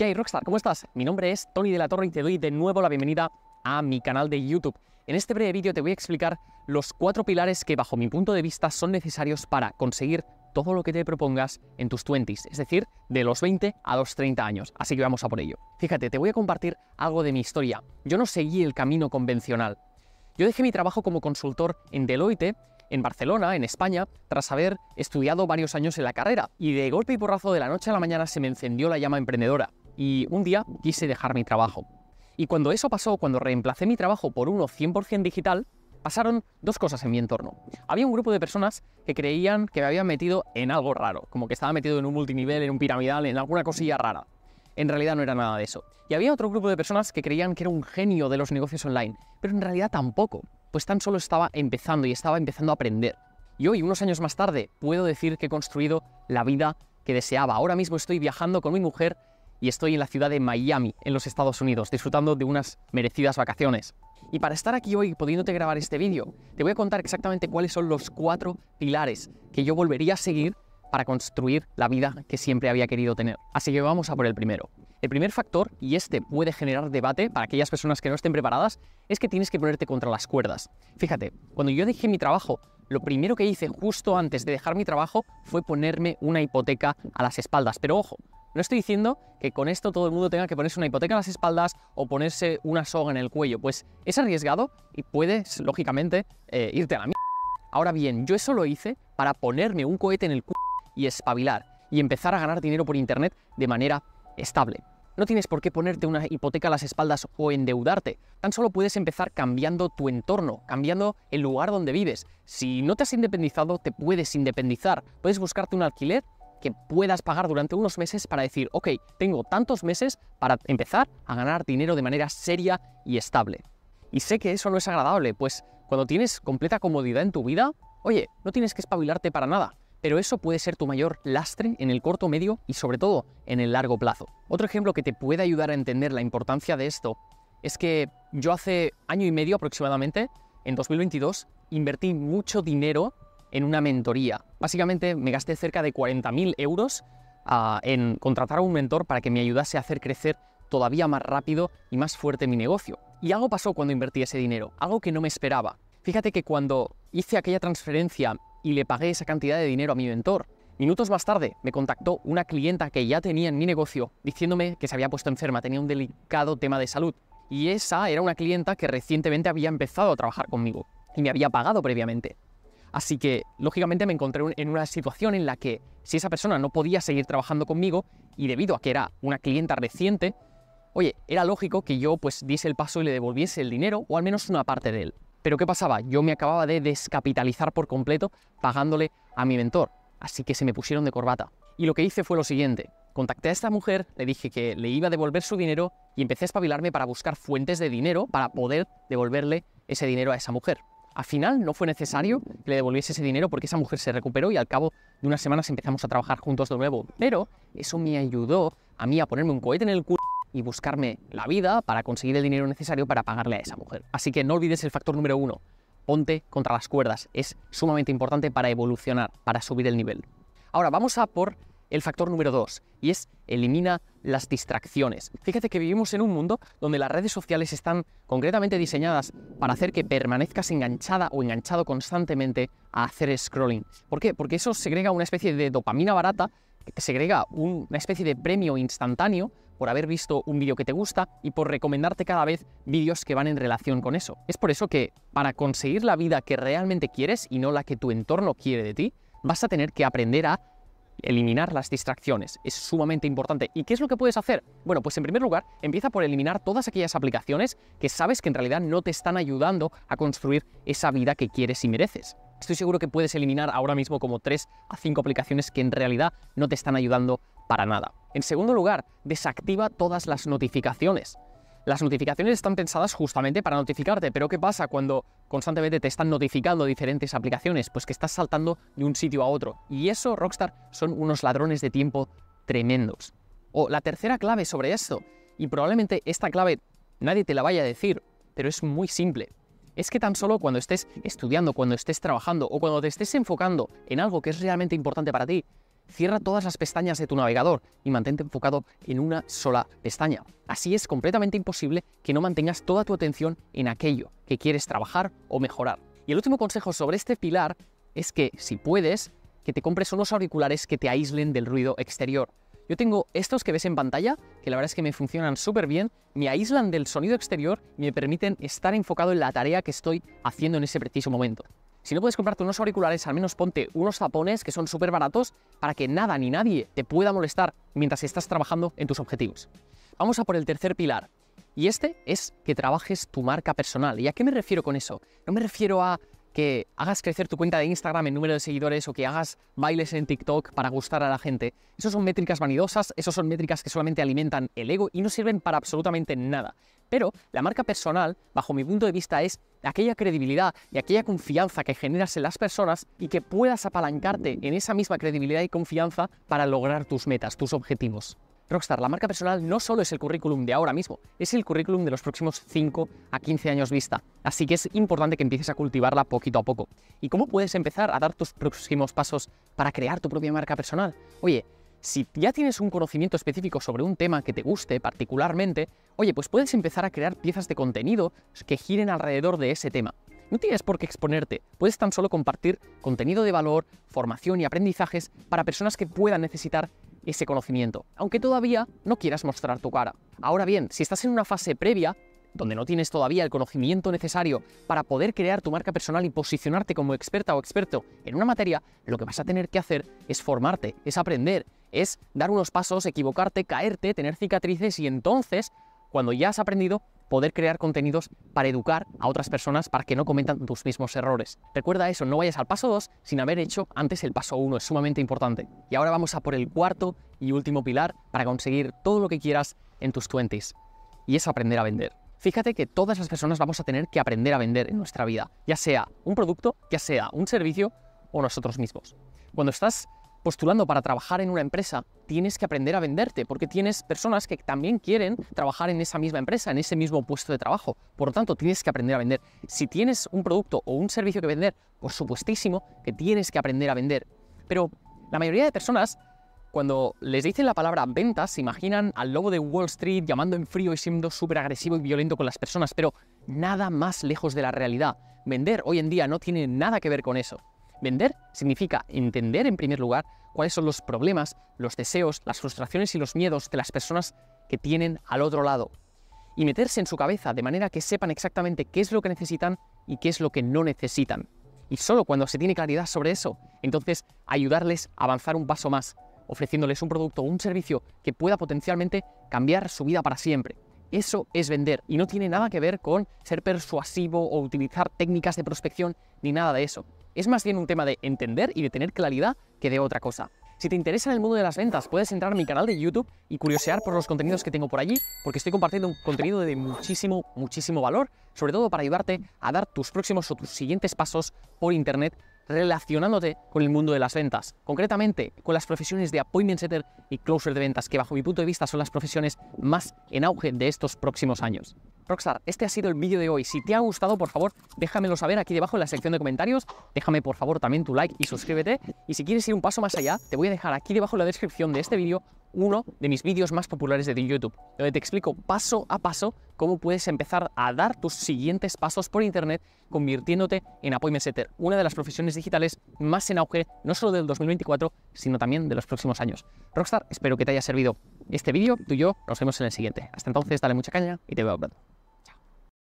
¿Qué Rockstar? ¿Cómo estás? Mi nombre es Tony de la Torre y te doy de nuevo la bienvenida a mi canal de YouTube. En este breve vídeo te voy a explicar los cuatro pilares que, bajo mi punto de vista, son necesarios para conseguir todo lo que te propongas en tus 20s, es decir, de los 20 a los 30 años. Así que vamos a por ello. Fíjate, te voy a compartir algo de mi historia. Yo no seguí el camino convencional. Yo dejé mi trabajo como consultor en Deloitte, en Barcelona, en España, tras haber estudiado varios años en la carrera, y de golpe y porrazo de la noche a la mañana se me encendió la llama emprendedora. Y un día quise dejar mi trabajo. Y cuando eso pasó, cuando reemplacé mi trabajo por uno 100% digital, pasaron dos cosas en mi entorno. Había un grupo de personas que creían que me había metido en algo raro, como que estaba metido en un multinivel, en un piramidal, en alguna cosilla rara. En realidad no era nada de eso. Y había otro grupo de personas que creían que era un genio de los negocios online, pero en realidad tampoco, pues tan solo estaba empezando y estaba empezando a aprender. Y hoy, unos años más tarde, puedo decir que he construido la vida que deseaba. Ahora mismo estoy viajando con mi mujer y estoy en la ciudad de Miami, en los Estados Unidos, disfrutando de unas merecidas vacaciones. Y para estar aquí hoy pudiéndote grabar este vídeo, te voy a contar exactamente cuáles son los cuatro pilares que yo volvería a seguir para construir la vida que siempre había querido tener. Así que vamos a por el primero. El primer factor, y este puede generar debate para aquellas personas que no estén preparadas, es que tienes que ponerte contra las cuerdas. Fíjate, cuando yo dejé mi trabajo, lo primero que hice justo antes de dejar mi trabajo fue ponerme una hipoteca a las espaldas. Pero ojo, no estoy diciendo que con esto todo el mundo tenga que ponerse una hipoteca en las espaldas o ponerse una soga en el cuello, pues es arriesgado y puedes, lógicamente, eh, irte a la mierda. Ahora bien, yo eso lo hice para ponerme un cohete en el culo y espabilar y empezar a ganar dinero por internet de manera estable. No tienes por qué ponerte una hipoteca a las espaldas o endeudarte. Tan solo puedes empezar cambiando tu entorno, cambiando el lugar donde vives. Si no te has independizado, te puedes independizar. Puedes buscarte un alquiler que puedas pagar durante unos meses para decir, ok, tengo tantos meses para empezar a ganar dinero de manera seria y estable. Y sé que eso no es agradable, pues cuando tienes completa comodidad en tu vida, oye, no tienes que espabilarte para nada, pero eso puede ser tu mayor lastre en el corto, medio y sobre todo en el largo plazo. Otro ejemplo que te puede ayudar a entender la importancia de esto es que yo hace año y medio aproximadamente, en 2022, invertí mucho dinero en una mentoría. Básicamente me gasté cerca de 40.000 euros ah, en contratar a un mentor para que me ayudase a hacer crecer todavía más rápido y más fuerte mi negocio. Y algo pasó cuando invertí ese dinero, algo que no me esperaba. Fíjate que cuando hice aquella transferencia y le pagué esa cantidad de dinero a mi mentor, minutos más tarde me contactó una clienta que ya tenía en mi negocio diciéndome que se había puesto enferma, tenía un delicado tema de salud. Y esa era una clienta que recientemente había empezado a trabajar conmigo y me había pagado previamente. Así que, lógicamente, me encontré en una situación en la que si esa persona no podía seguir trabajando conmigo y debido a que era una clienta reciente, oye, era lógico que yo pues diese el paso y le devolviese el dinero o al menos una parte de él. Pero ¿qué pasaba? Yo me acababa de descapitalizar por completo pagándole a mi mentor, así que se me pusieron de corbata. Y lo que hice fue lo siguiente, contacté a esta mujer, le dije que le iba a devolver su dinero y empecé a espabilarme para buscar fuentes de dinero para poder devolverle ese dinero a esa mujer. Al final no fue necesario que le devolviese ese dinero porque esa mujer se recuperó y al cabo de unas semanas empezamos a trabajar juntos de nuevo. Pero eso me ayudó a mí a ponerme un cohete en el culo y buscarme la vida para conseguir el dinero necesario para pagarle a esa mujer. Así que no olvides el factor número uno. Ponte contra las cuerdas. Es sumamente importante para evolucionar, para subir el nivel. Ahora vamos a por el factor número dos, y es elimina las distracciones. Fíjate que vivimos en un mundo donde las redes sociales están concretamente diseñadas para hacer que permanezcas enganchada o enganchado constantemente a hacer scrolling. ¿Por qué? Porque eso segrega una especie de dopamina barata, que segrega una especie de premio instantáneo por haber visto un vídeo que te gusta y por recomendarte cada vez vídeos que van en relación con eso. Es por eso que para conseguir la vida que realmente quieres y no la que tu entorno quiere de ti, vas a tener que aprender a eliminar las distracciones. Es sumamente importante. ¿Y qué es lo que puedes hacer? Bueno, pues en primer lugar, empieza por eliminar todas aquellas aplicaciones que sabes que en realidad no te están ayudando a construir esa vida que quieres y mereces. Estoy seguro que puedes eliminar ahora mismo como 3 a 5 aplicaciones que en realidad no te están ayudando para nada. En segundo lugar, desactiva todas las notificaciones. Las notificaciones están pensadas justamente para notificarte, pero ¿qué pasa cuando constantemente te están notificando diferentes aplicaciones? Pues que estás saltando de un sitio a otro. Y eso, Rockstar, son unos ladrones de tiempo tremendos. O la tercera clave sobre esto, y probablemente esta clave nadie te la vaya a decir, pero es muy simple. Es que tan solo cuando estés estudiando, cuando estés trabajando o cuando te estés enfocando en algo que es realmente importante para ti, cierra todas las pestañas de tu navegador y mantente enfocado en una sola pestaña. Así es completamente imposible que no mantengas toda tu atención en aquello que quieres trabajar o mejorar. Y el último consejo sobre este pilar es que, si puedes, que te compres unos auriculares que te aíslen del ruido exterior. Yo tengo estos que ves en pantalla, que la verdad es que me funcionan súper bien, me aíslan del sonido exterior y me permiten estar enfocado en la tarea que estoy haciendo en ese preciso momento. Si no puedes comprarte unos auriculares, al menos ponte unos zapones que son súper baratos para que nada ni nadie te pueda molestar mientras estás trabajando en tus objetivos. Vamos a por el tercer pilar. Y este es que trabajes tu marca personal. ¿Y a qué me refiero con eso? No me refiero a que hagas crecer tu cuenta de Instagram en número de seguidores o que hagas bailes en TikTok para gustar a la gente. Esas son métricas vanidosas, esas son métricas que solamente alimentan el ego y no sirven para absolutamente nada. Pero la marca personal, bajo mi punto de vista, es aquella credibilidad y aquella confianza que generas en las personas y que puedas apalancarte en esa misma credibilidad y confianza para lograr tus metas, tus objetivos. Rockstar, la marca personal no solo es el currículum de ahora mismo, es el currículum de los próximos 5 a 15 años vista. Así que es importante que empieces a cultivarla poquito a poco. ¿Y cómo puedes empezar a dar tus próximos pasos para crear tu propia marca personal? Oye, si ya tienes un conocimiento específico sobre un tema que te guste particularmente, oye, pues puedes empezar a crear piezas de contenido que giren alrededor de ese tema. No tienes por qué exponerte, puedes tan solo compartir contenido de valor, formación y aprendizajes para personas que puedan necesitar ese conocimiento, aunque todavía no quieras mostrar tu cara. Ahora bien, si estás en una fase previa, donde no tienes todavía el conocimiento necesario para poder crear tu marca personal y posicionarte como experta o experto en una materia, lo que vas a tener que hacer es formarte, es aprender, es dar unos pasos, equivocarte, caerte, tener cicatrices y entonces, cuando ya has aprendido, poder crear contenidos para educar a otras personas para que no cometan tus mismos errores. Recuerda eso, no vayas al paso 2 sin haber hecho antes el paso 1, es sumamente importante. Y ahora vamos a por el cuarto y último pilar para conseguir todo lo que quieras en tus 20s, y es aprender a vender. Fíjate que todas las personas vamos a tener que aprender a vender en nuestra vida, ya sea un producto, ya sea un servicio o nosotros mismos. Cuando estás postulando para trabajar en una empresa, tienes que aprender a venderte, porque tienes personas que también quieren trabajar en esa misma empresa, en ese mismo puesto de trabajo. Por lo tanto, tienes que aprender a vender. Si tienes un producto o un servicio que vender, por supuestísimo que tienes que aprender a vender. Pero la mayoría de personas, cuando les dicen la palabra ventas, se imaginan al lobo de Wall Street llamando en frío y siendo súper agresivo y violento con las personas, pero nada más lejos de la realidad. Vender hoy en día no tiene nada que ver con eso. Vender significa entender en primer lugar cuáles son los problemas, los deseos, las frustraciones y los miedos de las personas que tienen al otro lado y meterse en su cabeza de manera que sepan exactamente qué es lo que necesitan y qué es lo que no necesitan. Y solo cuando se tiene claridad sobre eso, entonces ayudarles a avanzar un paso más, ofreciéndoles un producto o un servicio que pueda potencialmente cambiar su vida para siempre. Eso es vender y no tiene nada que ver con ser persuasivo o utilizar técnicas de prospección ni nada de eso. Es más bien un tema de entender y de tener claridad que de otra cosa. Si te interesa el mundo de las ventas, puedes entrar a mi canal de YouTube y curiosear por los contenidos que tengo por allí, porque estoy compartiendo un contenido de muchísimo, muchísimo valor, sobre todo para ayudarte a dar tus próximos o tus siguientes pasos por Internet relacionándote con el mundo de las ventas, concretamente con las profesiones de appointment setter y closer de ventas, que bajo mi punto de vista son las profesiones más en auge de estos próximos años. Rockstar, este ha sido el vídeo de hoy. Si te ha gustado, por favor, déjamelo saber aquí debajo en la sección de comentarios. Déjame, por favor, también tu like y suscríbete. Y si quieres ir un paso más allá, te voy a dejar aquí debajo en la descripción de este vídeo uno de mis vídeos más populares de YouTube, donde te explico paso a paso cómo puedes empezar a dar tus siguientes pasos por Internet convirtiéndote en appointment setter, una de las profesiones digitales más en auge, no solo del 2024, sino también de los próximos años. Rockstar, espero que te haya servido este vídeo, tú y yo nos vemos en el siguiente. Hasta entonces, dale mucha caña y te veo pronto.